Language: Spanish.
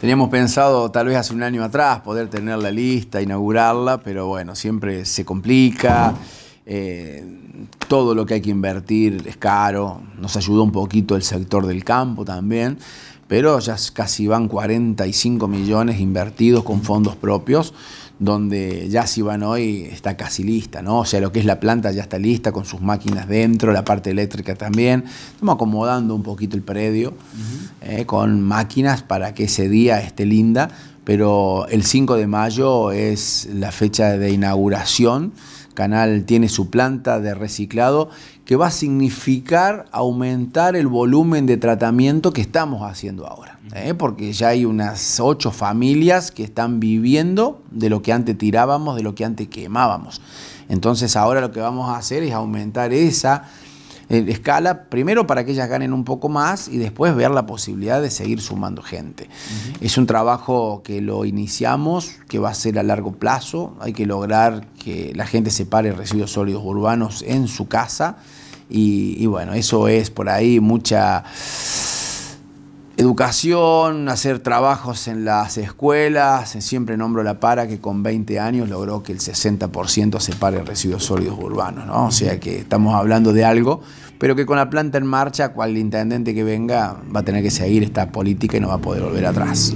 Teníamos pensado tal vez hace un año atrás poder tener la lista, inaugurarla, pero bueno, siempre se complica. Eh, todo lo que hay que invertir es caro. Nos ayudó un poquito el sector del campo también, pero ya casi van 45 millones invertidos con fondos propios donde ya van hoy está casi lista, ¿no? O sea, lo que es la planta ya está lista con sus máquinas dentro, la parte eléctrica también. Estamos acomodando un poquito el predio eh, con máquinas para que ese día esté linda, pero el 5 de mayo es la fecha de inauguración. Canal tiene su planta de reciclado que va a significar aumentar el volumen de tratamiento que estamos haciendo ahora, ¿eh? porque ya hay unas ocho familias que están viviendo de lo que antes tirábamos, de lo que antes quemábamos. Entonces ahora lo que vamos a hacer es aumentar esa eh, escala, primero para que ellas ganen un poco más y después ver la posibilidad de seguir sumando gente. Es un trabajo que lo iniciamos, que va a ser a largo plazo, hay que lograr que la gente separe residuos sólidos urbanos en su casa y, bueno, eso es por ahí mucha educación, hacer trabajos en las escuelas. Eh, siempre nombro la para que con 20 años logró que el 60% separe residuos sólidos urbanos. ¿no? O sea que estamos hablando de algo pero que con la planta en marcha, cual intendente que venga va a tener que seguir esta política y no va a poder volver atrás.